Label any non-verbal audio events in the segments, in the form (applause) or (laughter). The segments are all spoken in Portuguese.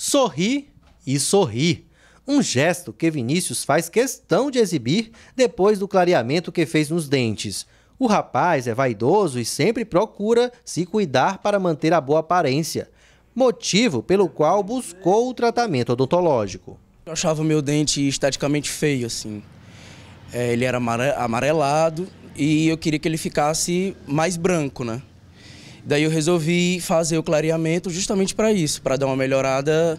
sorri e sorri. Um gesto que Vinícius faz questão de exibir depois do clareamento que fez nos dentes. O rapaz é vaidoso e sempre procura se cuidar para manter a boa aparência, motivo pelo qual buscou o tratamento odontológico. Eu achava meu dente esteticamente feio, assim. É, ele era amarelado e eu queria que ele ficasse mais branco, né? Daí eu resolvi fazer o clareamento justamente para isso, para dar uma melhorada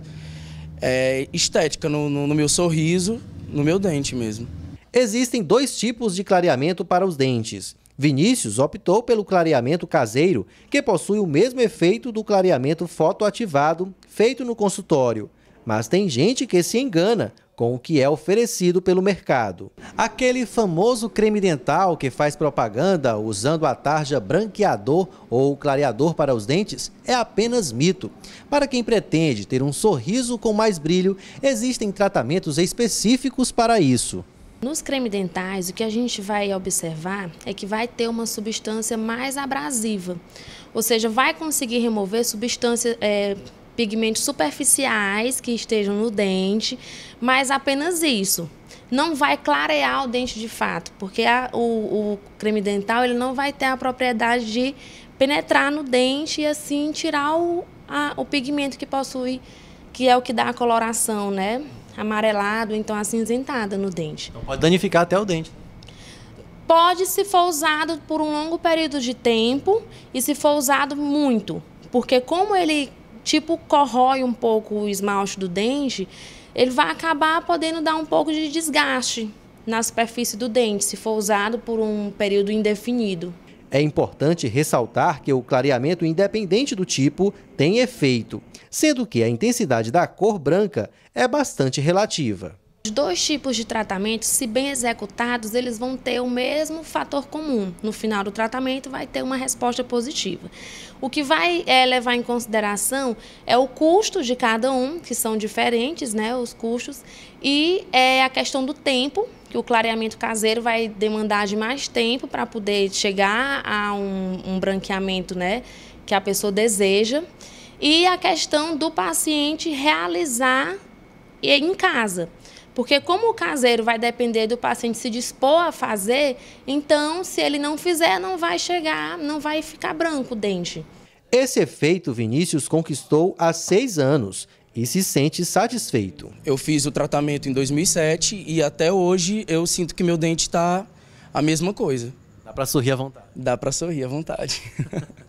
é, estética no, no, no meu sorriso, no meu dente mesmo. Existem dois tipos de clareamento para os dentes. Vinícius optou pelo clareamento caseiro, que possui o mesmo efeito do clareamento fotoativado feito no consultório. Mas tem gente que se engana, com o que é oferecido pelo mercado. Aquele famoso creme dental que faz propaganda usando a tarja branqueador ou clareador para os dentes é apenas mito. Para quem pretende ter um sorriso com mais brilho, existem tratamentos específicos para isso. Nos cremes dentais, o que a gente vai observar é que vai ter uma substância mais abrasiva, ou seja, vai conseguir remover substâncias, é, pigmentos superficiais que estejam no dente, mas apenas isso. Não vai clarear o dente de fato, porque a, o, o creme dental ele não vai ter a propriedade de penetrar no dente e assim tirar o, a, o pigmento que possui, que é o que dá a coloração, né? Amarelado, então acinzentada no dente. Então pode danificar até o dente. Pode se for usado por um longo período de tempo e se for usado muito. Porque como ele tipo corrói um pouco o esmalte do dente, ele vai acabar podendo dar um pouco de desgaste na superfície do dente, se for usado por um período indefinido. É importante ressaltar que o clareamento, independente do tipo, tem efeito, sendo que a intensidade da cor branca é bastante relativa. Os dois tipos de tratamento, se bem executados, eles vão ter o mesmo fator comum. No final do tratamento, vai ter uma resposta positiva. O que vai é, levar em consideração é o custo de cada um, que são diferentes, né, os custos, e é, a questão do tempo, que o clareamento caseiro vai demandar de mais tempo para poder chegar a um, um branqueamento, né, que a pessoa deseja. E a questão do paciente realizar em casa. Porque como o caseiro vai depender do paciente se dispor a fazer, então se ele não fizer, não vai chegar, não vai ficar branco o dente. Esse efeito Vinícius conquistou há seis anos e se sente satisfeito. Eu fiz o tratamento em 2007 e até hoje eu sinto que meu dente está a mesma coisa. Dá para sorrir à vontade. Dá para sorrir à vontade. (laughs)